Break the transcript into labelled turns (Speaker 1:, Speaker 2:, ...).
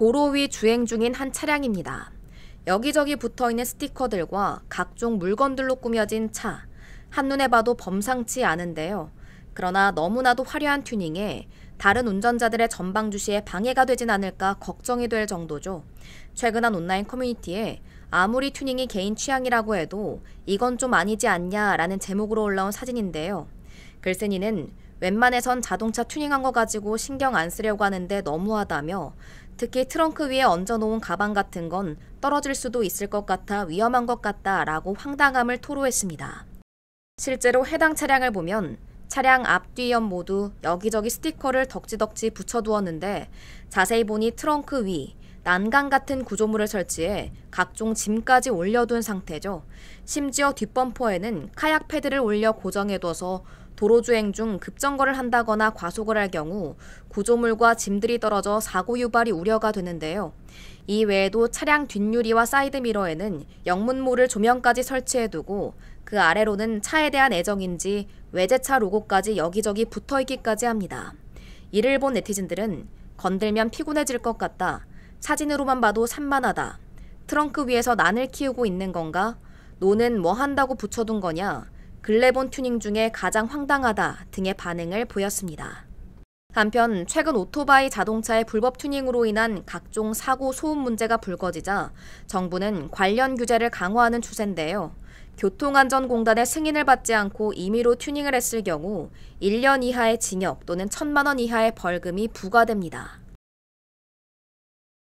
Speaker 1: 도로 위 주행 중인 한 차량입니다. 여기저기 붙어 있는 스티커들과 각종 물건들로 꾸며진 차. 한눈에 봐도 범상치 않은데요. 그러나 너무나도 화려한 튜닝에 다른 운전자들의 전방주시에 방해가 되진 않을까 걱정이 될 정도죠. 최근 한 온라인 커뮤니티에 아무리 튜닝이 개인 취향이라고 해도 이건 좀 아니지 않냐라는 제목으로 올라온 사진인데요. 글쓴이는 웬만해선 자동차 튜닝한 거 가지고 신경 안 쓰려고 하는데 너무하다며 특히 트렁크 위에 얹어놓은 가방 같은 건 떨어질 수도 있을 것 같아 위험한 것 같다 라고 황당함을 토로했습니다. 실제로 해당 차량을 보면 차량 앞뒤 옆 모두 여기저기 스티커를 덕지덕지 붙여두었는데 자세히 보니 트렁크 위, 난간 같은 구조물을 설치해 각종 짐까지 올려둔 상태죠. 심지어 뒷범퍼에는 카약 패드를 올려 고정해둬서 도로주행 중 급정거를 한다거나 과속을 할 경우 구조물과 짐들이 떨어져 사고 유발이 우려가 되는데요. 이 외에도 차량 뒷유리와 사이드미러에는 영문모를 조명까지 설치해두고 그 아래로는 차에 대한 애정인지 외제차 로고까지 여기저기 붙어있기까지 합니다. 이를 본 네티즌들은 건들면 피곤해질 것 같다. 사진으로만 봐도 산만하다. 트렁크 위에서 난을 키우고 있는 건가? 노는 뭐 한다고 붙여둔 거냐? 글래본 튜닝 중에 가장 황당하다 등의 반응을 보였습니다. 한편 최근 오토바이 자동차의 불법 튜닝으로 인한 각종 사고 소음 문제가 불거지자 정부는 관련 규제를 강화하는 추세인데요. 교통안전공단의 승인을 받지 않고 임의로 튜닝을 했을 경우 1년 이하의 징역 또는 1천만 원 이하의 벌금이 부과됩니다.